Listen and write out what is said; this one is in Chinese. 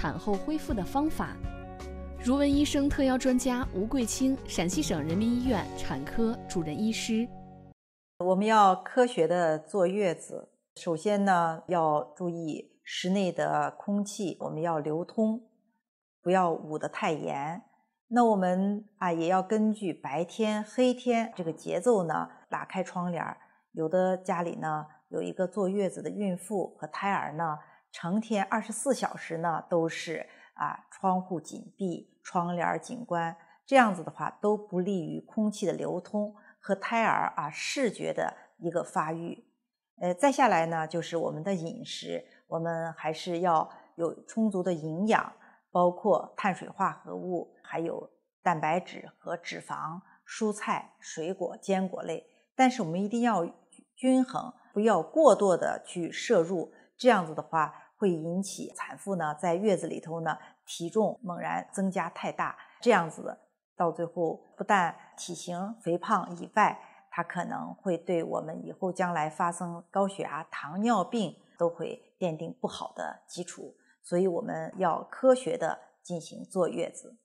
产后恢复的方法，如文医生特邀专家吴桂清，陕西省人民医院产科主任医师。我们要科学的坐月子，首先呢要注意室内的空气，我们要流通，不要捂得太严。那我们啊也要根据白天、黑天这个节奏呢，打开窗帘。有的家里呢有一个坐月子的孕妇和胎儿呢。成天二十四小时呢，都是啊，窗户紧闭，窗帘紧关，这样子的话都不利于空气的流通和胎儿啊视觉的一个发育。呃，再下来呢，就是我们的饮食，我们还是要有充足的营养，包括碳水化合物，还有蛋白质和脂肪、蔬菜、水果、坚果类。但是我们一定要均衡，不要过多的去摄入。这样子的话，会引起产妇呢在月子里头呢体重猛然增加太大，这样子到最后不但体型肥胖以外，它可能会对我们以后将来发生高血压、糖尿病都会奠定不好的基础。所以我们要科学的进行坐月子。